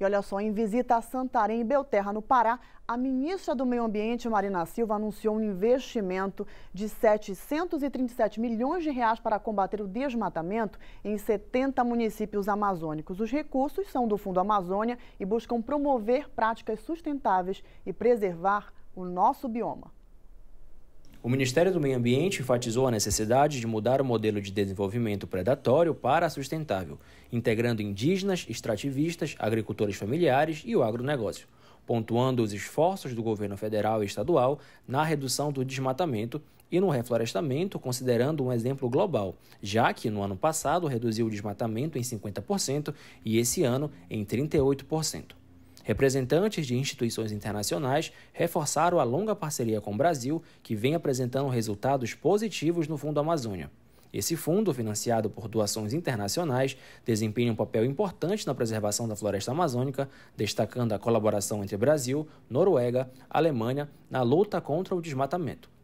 E olha só, em visita a Santarém e Belterra, no Pará, a ministra do Meio Ambiente, Marina Silva, anunciou um investimento de 737 milhões de reais para combater o desmatamento em 70 municípios amazônicos. Os recursos são do Fundo Amazônia e buscam promover práticas sustentáveis e preservar o nosso bioma. O Ministério do Meio Ambiente enfatizou a necessidade de mudar o modelo de desenvolvimento predatório para sustentável, integrando indígenas, extrativistas, agricultores familiares e o agronegócio, pontuando os esforços do governo federal e estadual na redução do desmatamento e no reflorestamento, considerando um exemplo global, já que no ano passado reduziu o desmatamento em 50% e esse ano em 38%. Representantes de instituições internacionais reforçaram a longa parceria com o Brasil, que vem apresentando resultados positivos no Fundo Amazônia. Esse fundo, financiado por doações internacionais, desempenha um papel importante na preservação da floresta amazônica, destacando a colaboração entre Brasil, Noruega, Alemanha na luta contra o desmatamento.